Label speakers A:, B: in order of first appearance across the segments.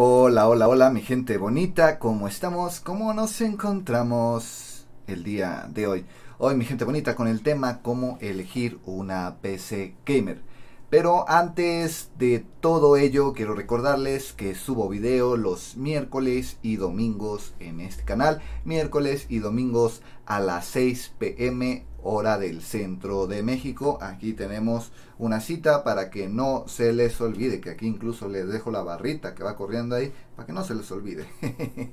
A: Hola, hola, hola, mi gente bonita, ¿cómo estamos? ¿Cómo nos encontramos el día de hoy? Hoy, mi gente bonita, con el tema cómo elegir una PC gamer. Pero antes de todo ello, quiero recordarles que subo video los miércoles y domingos en este canal. Miércoles y domingos a las 6 pm hora del centro de México. Aquí tenemos una cita para que no se les olvide, que aquí incluso les dejo la barrita que va corriendo ahí, para que no se les olvide.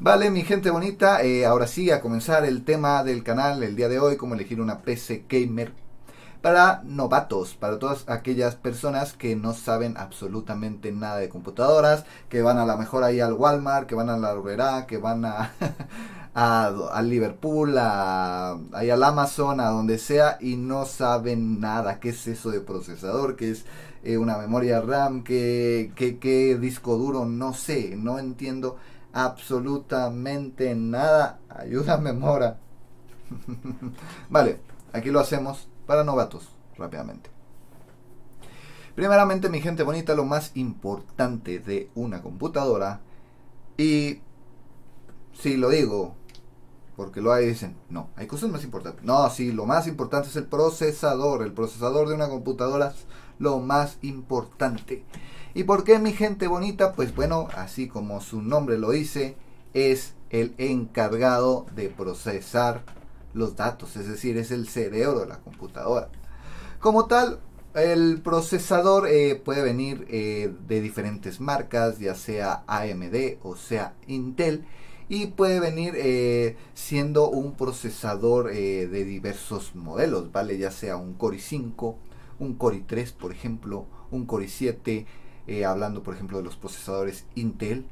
A: vale, mi gente bonita, eh, ahora sí, a comenzar el tema del canal el día de hoy, cómo elegir una PC Gamer para novatos, para todas aquellas personas que no saben absolutamente nada de computadoras, que van a lo mejor ahí al Walmart, que van a la que van a, Liverpool, a, ahí al Amazon, a donde sea, y no saben nada, qué es eso de procesador, qué es eh, una memoria RAM, qué, disco duro, no sé, no entiendo absolutamente nada. ayuda Mora. vale, aquí lo hacemos para novatos rápidamente. Primeramente, mi gente bonita, lo más importante de una computadora, y si lo digo, porque lo hay, dicen, no, hay cosas más importantes. No, sí, lo más importante es el procesador. El procesador de una computadora es lo más importante. ¿Y por qué mi gente bonita? Pues bueno, así como su nombre lo dice, es el encargado de procesar los datos, es decir, es el cerebro de la computadora. Como tal, el procesador eh, puede venir eh, de diferentes marcas, ya sea AMD o sea Intel, y puede venir eh, siendo un procesador de diversos modelos, ¿vale? Ya sea un Core i5, un Core i3, por ejemplo, un Core i7, hablando por ejemplo de los procesadores Intel,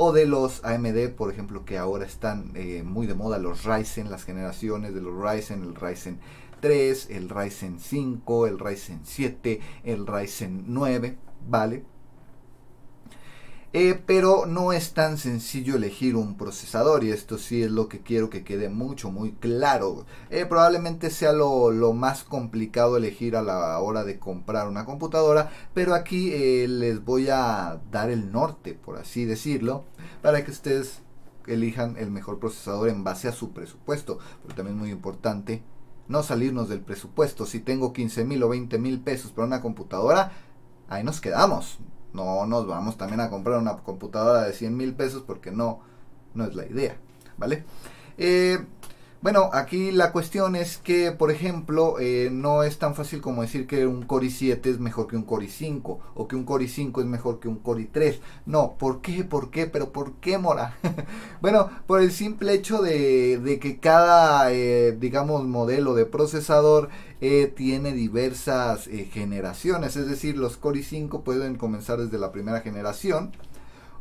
A: o de los AMD, por ejemplo, que ahora están eh, muy de moda, los Ryzen, las generaciones de los Ryzen, el Ryzen 3, el Ryzen 5, el Ryzen 7, el Ryzen 9, ¿vale? Eh, pero no es tan sencillo elegir un procesador y esto sí es lo que quiero que quede mucho, muy claro. Eh, probablemente sea lo, más complicado elegir a la hora de comprar una computadora, pero aquí eh, les voy a dar el norte, por así decirlo, para que ustedes elijan el mejor procesador en base a su presupuesto, pero también es muy importante. No salirnos del presupuesto. Si tengo 15 mil o 20 mil pesos para una computadora, ahí nos quedamos. No nos vamos también a comprar una computadora de 100 mil pesos porque no, no es la idea, ¿vale? Eh, bueno, aquí la cuestión es que, por ejemplo, eh, no es tan fácil como decir que un Core 7 es mejor que un Core 5 o que un Core 5 es mejor que un Core 3. No, ¿por qué? ¿Por qué? ¿Pero por qué, Mora? bueno, por el simple hecho de, que cada, eh, digamos, modelo de procesador eh, tiene diversas generaciones. Es decir, los Core 5 pueden comenzar desde la primera generación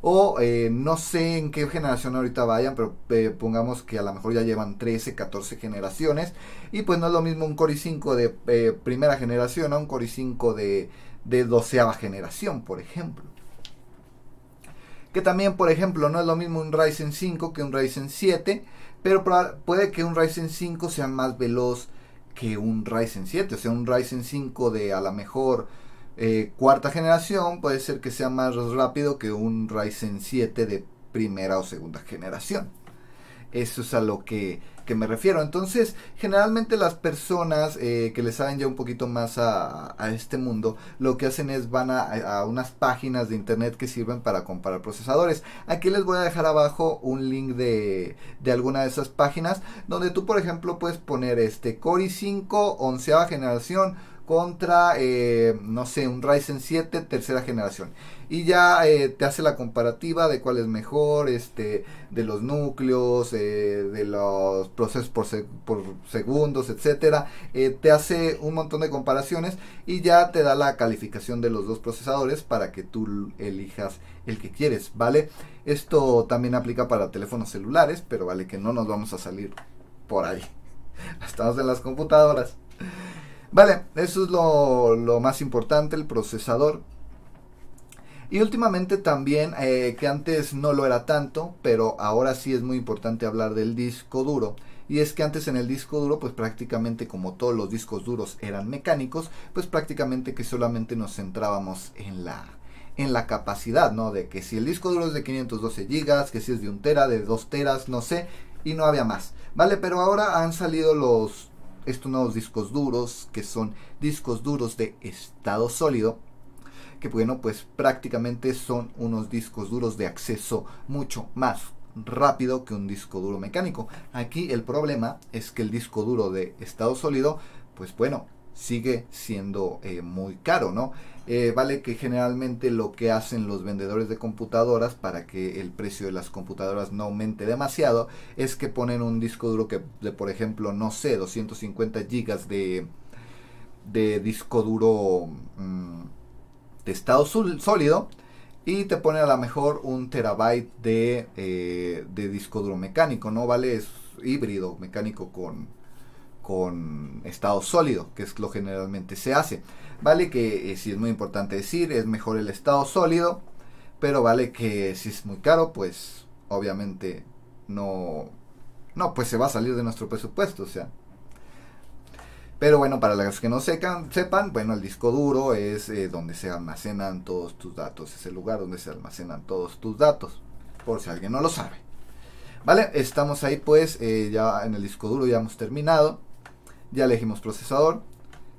A: o eh, no sé en qué generación ahorita vayan, pero eh, pongamos que a lo mejor ya llevan 13, 14 generaciones. Y pues no es lo mismo un Core i5 de eh, primera generación a un Core i5 de, de doceava generación, por ejemplo. Que también, por ejemplo, no es lo mismo un Ryzen 5 que un Ryzen 7. Pero puede que un Ryzen 5 sea más veloz que un Ryzen 7. O sea, un Ryzen 5 de a lo mejor eh, cuarta generación puede ser que sea más rápido que un Ryzen 7 de primera o segunda generación. Eso es a lo que que me refiero. Entonces, generalmente las personas eh, que le saben ya un poquito más a, este mundo, lo que hacen es van a, unas páginas de internet que sirven para comparar procesadores. Aquí les voy a dejar abajo un link de, alguna de esas páginas, donde tú, por ejemplo, puedes poner este Core i5, onceava generación, contra, eh, no sé, un Ryzen 7 tercera generación. Y ya eh, te hace la comparativa de cuál es mejor, este, de los núcleos, de los procesos por, segundos, etcétera. Eh, te hace un montón de comparaciones y ya te da la calificación de los dos procesadores para que tú elijas el que quieres, ¿vale? Esto también aplica para teléfonos celulares, pero vale que no nos vamos a salir por ahí. Estamos en las computadoras. Vale, eso es lo, lo más importante, el procesador. Y últimamente también, eh, que antes no lo era tanto, pero ahora sí es muy importante hablar del disco duro. Y es que antes en el disco duro, pues prácticamente como todos los discos duros eran mecánicos, pues prácticamente que solamente nos centrábamos en la en la capacidad, ¿no? De que si el disco duro es de 512 GB, que si es de 1 tera, de 2 teras, no sé, y no había más. Vale, pero ahora han salido los estos nuevos discos duros, que son discos duros de estado sólido, que bueno, pues prácticamente son unos discos duros de acceso mucho más rápido que un disco duro mecánico. Aquí el problema es que el disco duro de estado sólido, pues bueno, sigue siendo eh, muy caro, ¿no? Eh, vale que generalmente lo que hacen los vendedores de computadoras para que el precio de las computadoras no aumente demasiado es que ponen un disco duro que de por ejemplo no sé 250 gigas de disco duro mm, de estado sólido y te pone a lo mejor un terabyte eh, de, disco duro mecánico, ¿no? Vale, es híbrido mecánico con, con estado sólido, que es lo generalmente se hace. Vale que eh, si es muy importante decir, es mejor el estado sólido, pero vale que si es muy caro, pues obviamente no, no, pues se va a salir de nuestro presupuesto, o sea, pero bueno, para los que no sepan, bueno, el disco duro es eh, donde se almacenan todos tus datos, es el lugar donde se almacenan todos tus datos, por si alguien no lo sabe. Vale, estamos ahí pues, eh, ya en el disco duro ya hemos terminado, ya elegimos procesador,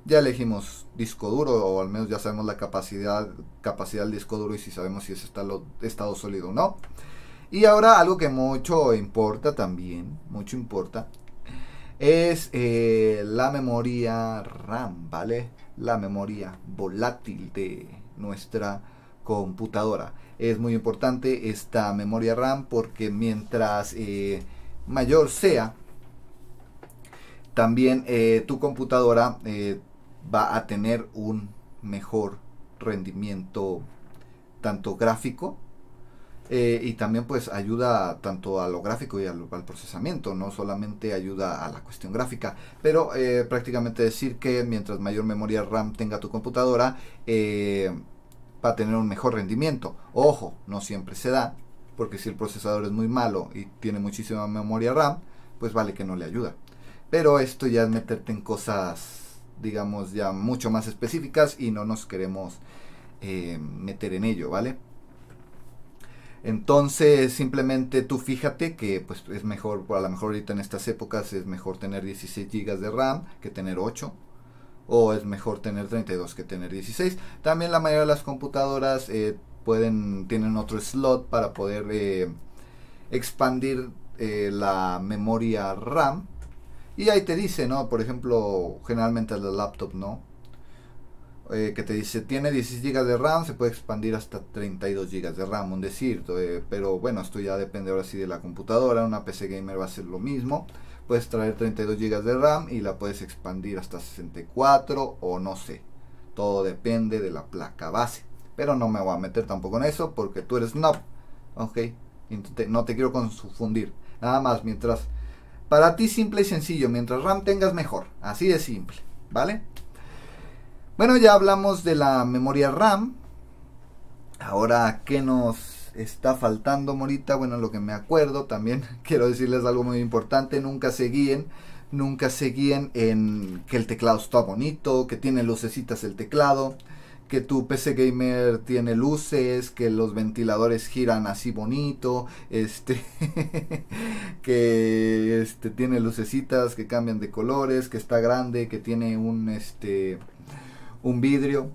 A: ya elegimos disco duro, o al menos ya sabemos la capacidad, capacidad del disco duro y si sabemos si es estado sólido o no. Y ahora algo que mucho importa también, mucho importa, es eh, la memoria RAM, ¿vale? La memoria volátil de nuestra computadora. Es muy importante esta memoria RAM porque mientras eh, mayor sea, también eh, tu computadora va a tener un mejor rendimiento tanto gráfico eh, y también pues ayuda tanto a lo gráfico y al, procesamiento, no solamente ayuda a la cuestión gráfica, pero eh, prácticamente decir que mientras mayor memoria RAM tenga tu computadora, eh, va a tener un mejor rendimiento. Ojo, no siempre se da, porque si el procesador es muy malo y tiene muchísima memoria RAM, pues vale que no le ayuda. Pero esto ya es meterte en cosas, digamos, ya mucho más específicas y no nos queremos meter en ello, ¿vale? Entonces, simplemente tú fíjate que pues es mejor, a lo mejor ahorita en estas épocas es mejor tener 16 GB de RAM que tener 8 o es mejor tener 32 que tener 16. También la mayoría de las computadoras eh, pueden tienen otro slot para poder eh, expandir eh, la memoria RAM y ahí te dice, ¿no? Por ejemplo, generalmente las laptops, ¿no? Eh, que te dice tiene 16 GB de RAM, se puede expandir hasta 32 GB de RAM, un decir, eh, pero bueno, esto ya depende ahora sí de la computadora, una PC gamer va a ser lo mismo, puedes traer 32 GB de RAM y la puedes expandir hasta 64 o no sé, todo depende de la placa base, pero no me voy a meter tampoco en eso porque tú eres no ok, no te quiero confundir, nada más mientras, para ti simple y sencillo, mientras RAM tengas mejor, así de simple, ¿vale? Bueno, ya hablamos de la memoria RAM. Ahora, ¿qué nos está faltando, Morita? Bueno, lo que me acuerdo también, quiero decirles algo muy importante, nunca se guíen. Nunca se guíen en que el teclado está bonito, que tiene lucecitas el teclado, que tu PC gamer tiene luces, que los ventiladores giran así bonito, este que este tiene lucecitas que cambian de colores, que está grande, que tiene un este un vidrio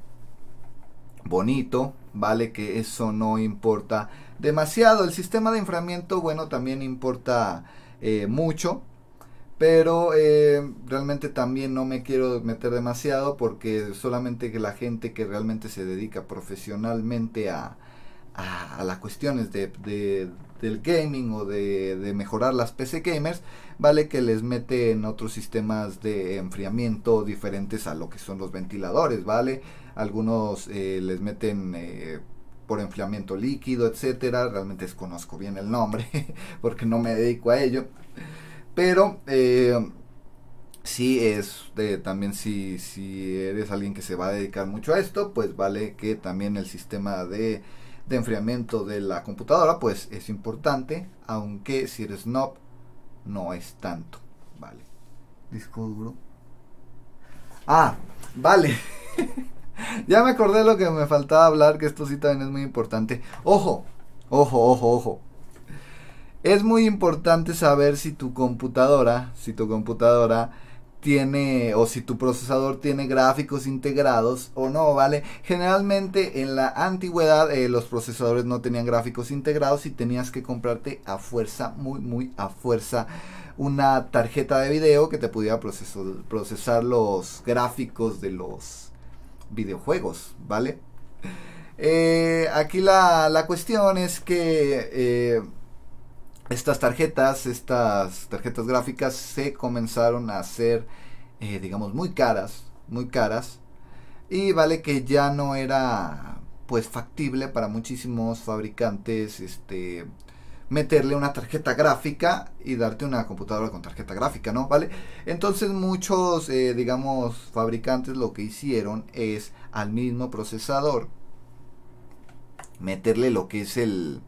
A: bonito, vale que eso no importa demasiado. El sistema de inframiento bueno, también importa eh, mucho, pero eh, realmente también no me quiero meter demasiado porque solamente que la gente que realmente se dedica profesionalmente a, las cuestiones de del gaming o de, mejorar las PC gamers, vale que les meten otros sistemas de enfriamiento diferentes a lo que son los ventiladores, ¿vale? Algunos eh, les meten... Eh, por enfriamiento líquido, etcétera. Realmente desconozco bien el nombre porque no me dedico a ello. Pero eh, si es también si, si eres alguien que se va a dedicar mucho a esto, pues vale que también el sistema de de enfriamiento de la computadora, pues es importante, aunque si eres snob no es tanto, ¿vale? Disco duro. Ah, vale. ya me acordé lo que me faltaba hablar, que esto sí también es muy importante. Ojo, ojo, ojo, ojo. Es muy importante saber si tu computadora, si tu computadora tiene o si tu procesador tiene gráficos integrados o no, ¿vale? Generalmente en la antigüedad eh, los procesadores no tenían gráficos integrados y tenías que comprarte a fuerza, muy, muy a fuerza una tarjeta de video que te pudiera procesar, procesar los gráficos de los videojuegos, ¿vale? Eh, aquí la, cuestión es que... Eh, estas tarjetas, estas tarjetas gráficas se comenzaron a hacer, eh, digamos, muy caras, muy caras. Y vale que ya no era pues factible para muchísimos fabricantes este meterle una tarjeta gráfica y darte una computadora con tarjeta gráfica, ¿no? ¿Vale? Entonces muchos, eh, digamos, fabricantes lo que hicieron es al mismo procesador meterle lo que es el,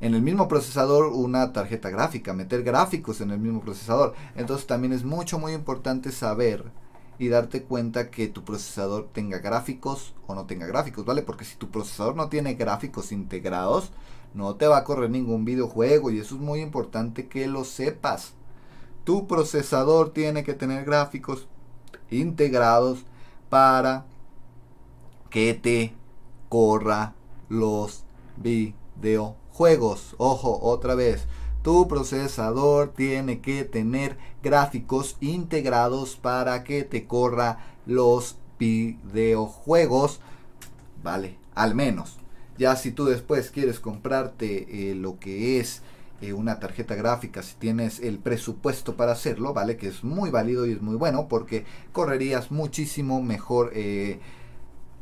A: en el mismo procesador una tarjeta gráfica, meter gráficos en el mismo procesador. Entonces también es mucho, muy importante saber y darte cuenta que tu procesador tenga gráficos o no tenga gráficos, ¿vale? Porque si tu procesador no tiene gráficos integrados, no te va a correr ningún videojuego y eso es muy importante que lo sepas. Tu procesador tiene que tener gráficos integrados para que te corra los videojuegos juegos. Ojo, otra vez. Tu procesador tiene que tener gráficos integrados para que te corra los videojuegos. Vale, al menos. Ya si tú después quieres comprarte eh, lo que es eh, una tarjeta gráfica, si tienes el presupuesto para hacerlo, ¿vale? Que es muy válido y es muy bueno porque correrías muchísimo mejor. Eh,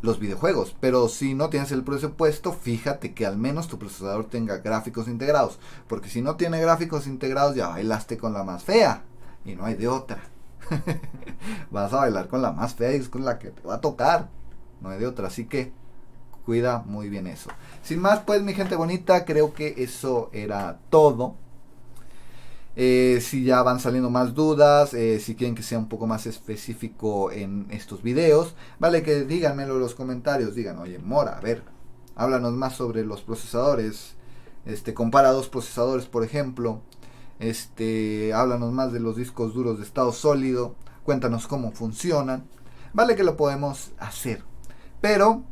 A: los videojuegos. Pero si no tienes el presupuesto, fíjate que al menos tu procesador tenga gráficos integrados. Porque si no tiene gráficos integrados, ya bailaste con la más fea. Y no hay de otra. Vas a bailar con la más fea y es con la que te va a tocar. No hay de otra. Así que cuida muy bien eso. Sin más, pues mi gente bonita, creo que eso era todo. Eh, si ya van saliendo más dudas, eh, si quieren que sea un poco más específico en estos videos, vale que díganmelo en los comentarios, digan, oye, Mora, a ver, háblanos más sobre los procesadores, este, compara dos procesadores, por ejemplo, este, háblanos más de los discos duros de estado sólido, cuéntanos cómo funcionan, vale que lo podemos hacer, pero,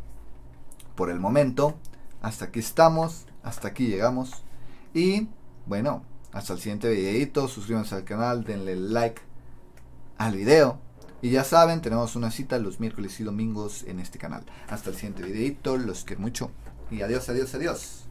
A: por el momento, hasta aquí estamos, hasta aquí llegamos, y, bueno, hasta el siguiente videito. Suscríbanse al canal, denle like al video. Y ya saben, tenemos una cita los miércoles y domingos en este canal. Hasta el siguiente videito. Los quiero mucho. Y adiós, adiós, adiós.